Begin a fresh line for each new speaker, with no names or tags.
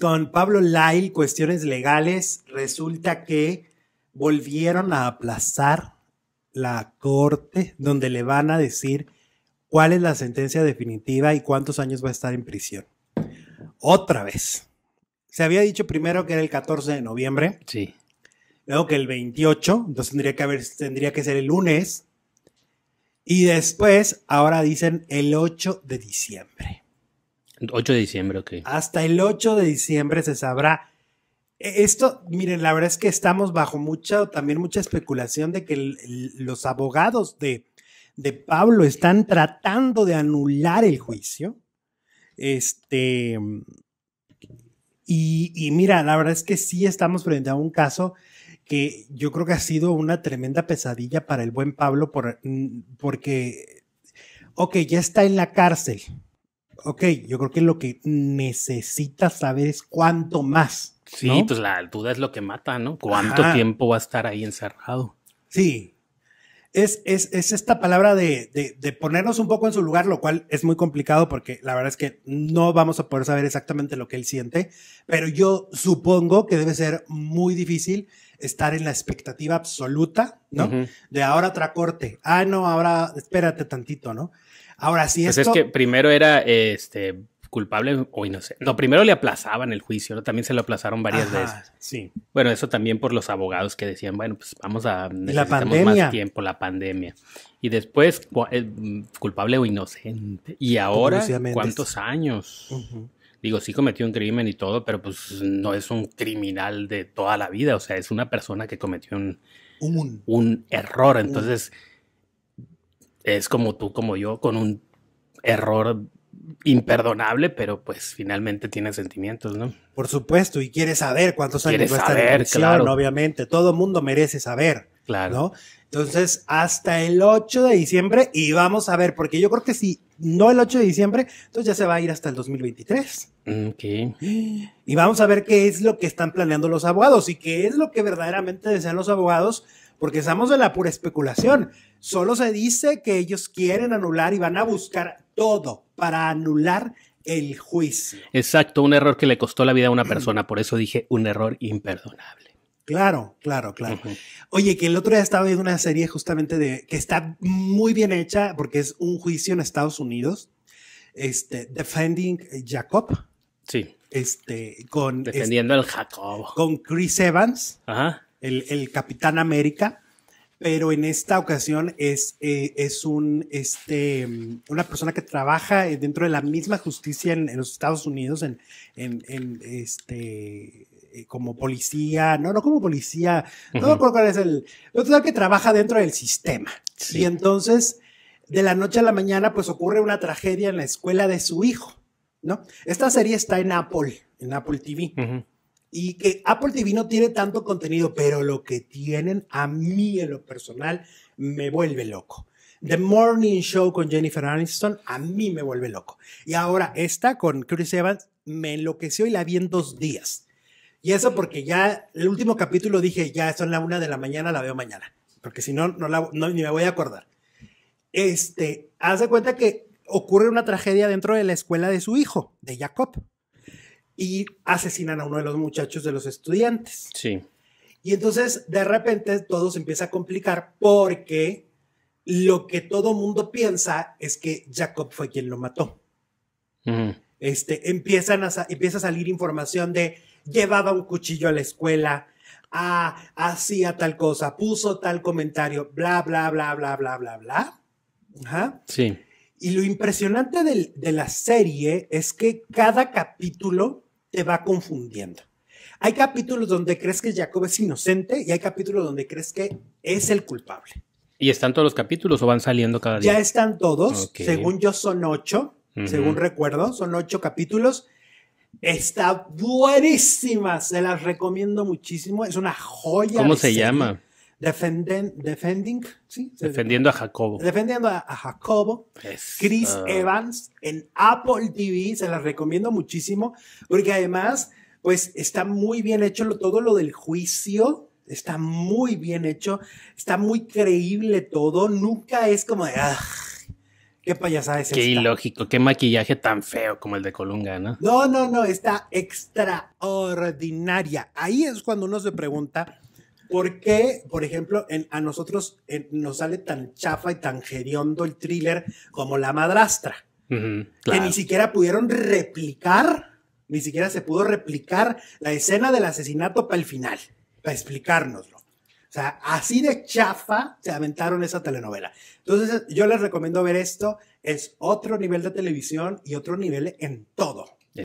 con Pablo Lail, cuestiones legales. Resulta que volvieron a aplazar la corte donde le van a decir cuál es la sentencia definitiva y cuántos años va a estar en prisión. Otra vez. Se había dicho primero que era el 14 de noviembre. Sí. Luego que el 28, entonces tendría que, haber, tendría que ser el lunes. Y después, ahora dicen el 8 de diciembre.
8 de diciembre, ok.
Hasta el 8 de diciembre se sabrá. E, esto, miren, la verdad es que estamos bajo mucha, también mucha especulación de que los abogados de, de Pablo están tratando de anular el juicio. Este. Y, mira, la verdad es que sí estamos frente a un caso que yo creo que ha sido una tremenda pesadilla para el buen Pablo por, mm, porque, ok, ya está en la cárcel, ok, yo creo que lo que necesitas saber es cuánto más. Sí, pues
la duda es lo que mata, ¿no? ¿Cuánto tiempo va a estar ahí
encerrado? Sí. Es, es, es esta palabra de, de, ponernos un poco en su lugar, lo cual es muy complicado porque la verdad es que no vamos a poder saber exactamente lo que él siente, pero yo supongo que debe ser muy difícil estar en la expectativa absoluta, ¿no? De ahora otra corte, ah, no, ahora espérate tantito, ¿no? Ahora sí, pues es que
primero era este culpable o inocente. No, primero le aplazaban el juicio, también se lo aplazaron varias veces. Sí. Bueno, eso también por los abogados que decían, bueno, pues vamos a necesitamos más tiempo, la pandemia. Y después eh, culpable o inocente. Y ahora cuántos años. Digo, sí cometió un crimen y todo, pero pues no es un criminal de toda la vida, o sea, es una persona que cometió un, un, error, entonces es como tú, como yo, con un error imperdonable, pero pues finalmente tiene sentimientos, ¿no?
Por supuesto, y quiere saber cuántos años va a estar claro. obviamente. Todo mundo merece saber. Claro. ¿no? Entonces, hasta el 8 de diciembre y vamos a ver, porque yo creo que si no el 8 de diciembre, entonces ya se va a ir hasta el 2023. Mm, ok. Y vamos a ver qué es lo que están planeando los abogados y qué es lo que verdaderamente desean los abogados porque estamos de la pura especulación. Solo se dice que ellos quieren anular y van a buscar todo para anular el juicio.
Exacto, un error que le costó la vida a una persona, por eso dije un error imperdonable.
Claro, claro, claro. Oye, que el otro día estaba viendo una serie justamente de que está muy bien hecha porque es un juicio en Estados Unidos, este Defending Jacob. Sí. Este con este, defendiendo al Jacob. Con Chris Evans. Ajá el, Capitán América, pero en esta ocasión es, eh, es un, este, una persona que trabaja dentro de la misma justicia en, los Estados Unidos, en, en, este, eh, como policía, no, no como policía, no me cuál es el, otro que trabaja dentro del sistema. Y entonces, de la noche a la mañana, pues ocurre una tragedia en la escuela de su hijo, ¿no? Esta serie está en Apple, en Apple TV y que Apple TV no tiene tanto contenido, pero lo que tienen a mí en lo personal me vuelve loco. The Morning Show con Jennifer Aniston a mí me vuelve loco. Y ahora esta con Chris Evans me enloqueció y la vi en dos días. Y eso porque ya el último capítulo dije, ya son la una de la mañana, la veo mañana. Porque si no, no ni me voy a acordar. Este, hace cuenta que ocurre una tragedia dentro de la escuela de su hijo, de Jacob y asesinan a uno de los muchachos de los estudiantes. Sí. Y entonces de repente todo se empieza a complicar porque lo que todo mundo piensa es que Jacob fue quien lo mató. Este, empiezan empieza a salir información de llevaba un cuchillo a la escuela, ah, hacía tal cosa, puso tal comentario, bla, bla, bla, bla, bla, bla, bla. Ajá. Sí. Y lo impresionante de la serie es que cada capítulo te va confundiendo. Hay capítulos donde crees que Jacob es inocente y hay capítulos donde crees que es el culpable.
¿Y están todos los capítulos o van saliendo cada día? Ya están todos. Según
yo son ocho, según recuerdo, son ocho capítulos. Está buenísima, se las recomiendo muchísimo. Es una joya. ¿Cómo se llama? defending, ¿sí?
defendiendo a Jacobo.
Defendiendo a, Jacobo. Chris ah. Evans en Apple TV, se las recomiendo muchísimo, porque además, pues está muy bien hecho todo lo del juicio. Está muy bien hecho, está muy creíble todo, nunca es como de, ah, qué payasada es Qué
ilógico, qué maquillaje tan feo como el de Colunga, ¿no?
No, no, no, está extraordinaria. Ahí es cuando uno se pregunta, ¿Por qué, por ejemplo, a nosotros eh, nos sale tan chafa y tan geriondo el thriller como La Madrastra?
Que ni
siquiera pudieron replicar, ni siquiera se pudo replicar la escena del asesinato para el final, para explicárnoslo. O sea, así de chafa se aventaron esa telenovela. Entonces, yo les recomiendo ver esto. Es otro nivel de televisión y otro nivel en todo.